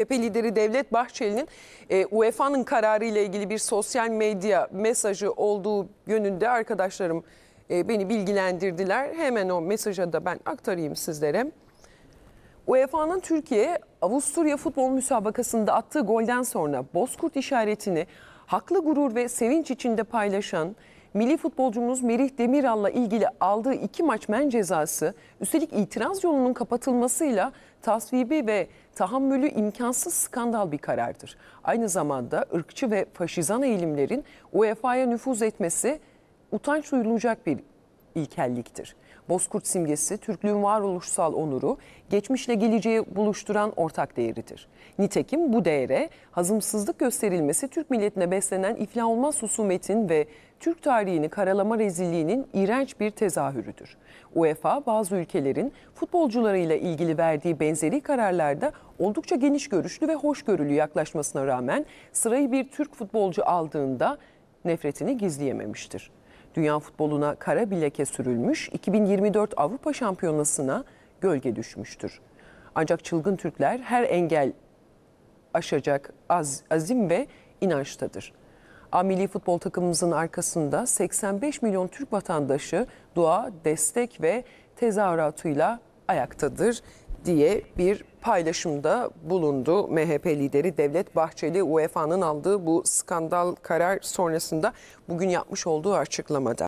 CHP lideri Devlet Bahçeli'nin e, UEFA'nın kararı ile ilgili bir sosyal medya mesajı olduğu yönünde arkadaşlarım e, beni bilgilendirdiler. Hemen o mesaja da ben aktarayım sizlere. UEFA'nın Türkiye Avusturya futbol müsabakasında attığı golden sonra Bozkurt işaretini haklı gurur ve sevinç içinde paylaşan Milli futbolcumuz Merih Demiral'la ilgili aldığı iki maç men cezası üstelik itiraz yolunun kapatılmasıyla tasvibi ve tahammülü imkansız skandal bir karardır. Aynı zamanda ırkçı ve faşizan eğilimlerin UEFA'ya nüfuz etmesi utanç duyulacak bir ilkelliktir. Bozkurt simgesi Türklüğün varoluşsal onuru, geçmişle geleceği buluşturan ortak değeridir. Nitekim bu değere hazımsızlık gösterilmesi Türk milletine beslenen iflah olmaz husumetin ve Türk tarihini karalama rezilliğinin iğrenç bir tezahürüdür. UEFA bazı ülkelerin futbolcularıyla ilgili verdiği benzeri kararlarda oldukça geniş görüşlü ve hoşgörülü yaklaşmasına rağmen sırayı bir Türk futbolcu aldığında nefretini gizleyememiştir. Dünya futboluna kara bir leke sürülmüş, 2024 Avrupa Şampiyonası'na gölge düşmüştür. Ancak çılgın Türkler her engel aşacak az, azim ve inançtadır. Amili futbol takımımızın arkasında 85 milyon Türk vatandaşı dua, destek ve tezahüratıyla ayaktadır diye bir paylaşımda bulundu MHP lideri Devlet Bahçeli UEFA'nın aldığı bu skandal karar sonrasında bugün yapmış olduğu açıklamada.